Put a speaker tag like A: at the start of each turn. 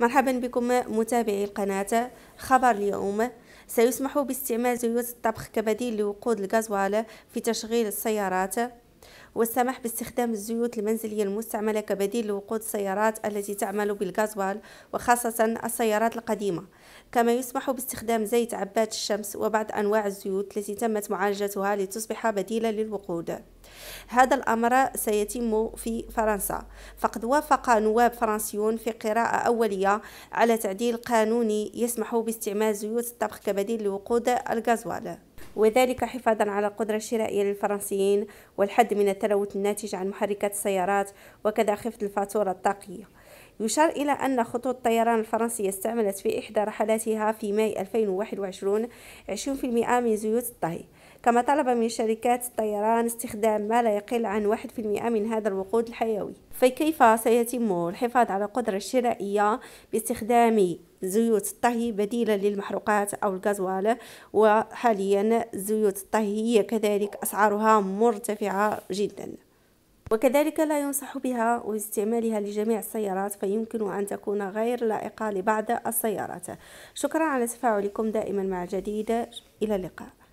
A: مرحبا بكم متابعي القناة خبر اليوم سيسمح باستعمال زيوت الطبخ كبديل لوقود الغازوال في تشغيل السيارات والسماح باستخدام الزيوت المنزلية المستعملة كبديل لوقود السيارات التي تعمل بالغازوال وخاصة السيارات القديمة كما يسمح باستخدام زيت عباد الشمس وبعض أنواع الزيوت التي تمت معالجتها لتصبح بديلة للوقود هذا الأمر سيتم في فرنسا فقد وافق نواب فرنسيون في قراءة أولية على تعديل قانوني يسمح باستعمال زيوت الطبخ كبديل لوقود الغازوال وذلك حفاظا على القدرة الشرائية للفرنسيين والحد من التلوث الناتج عن محركات السيارات وكذا خفض الفاتورة الطاقية يشار إلى أن خطوط الطيران الفرنسية استعملت في إحدى رحلاتها في ماي 2021 20% من زيوت الطهي كما طلب من شركات الطيران استخدام ما لا يقل عن 1% من هذا الوقود الحيوي فكيف سيتم الحفاظ على القدرة الشرائية باستخدام زيوت الطهي بديلا للمحروقات أو الغازوال وحاليا زيوت الطهي هي كذلك أسعارها مرتفعة جداً وكذلك لا ينصح بها واستعمالها لجميع السيارات فيمكن أن تكون غير لائقة لبعض السيارات شكرا على تفاعلكم دائما مع الجديد إلى اللقاء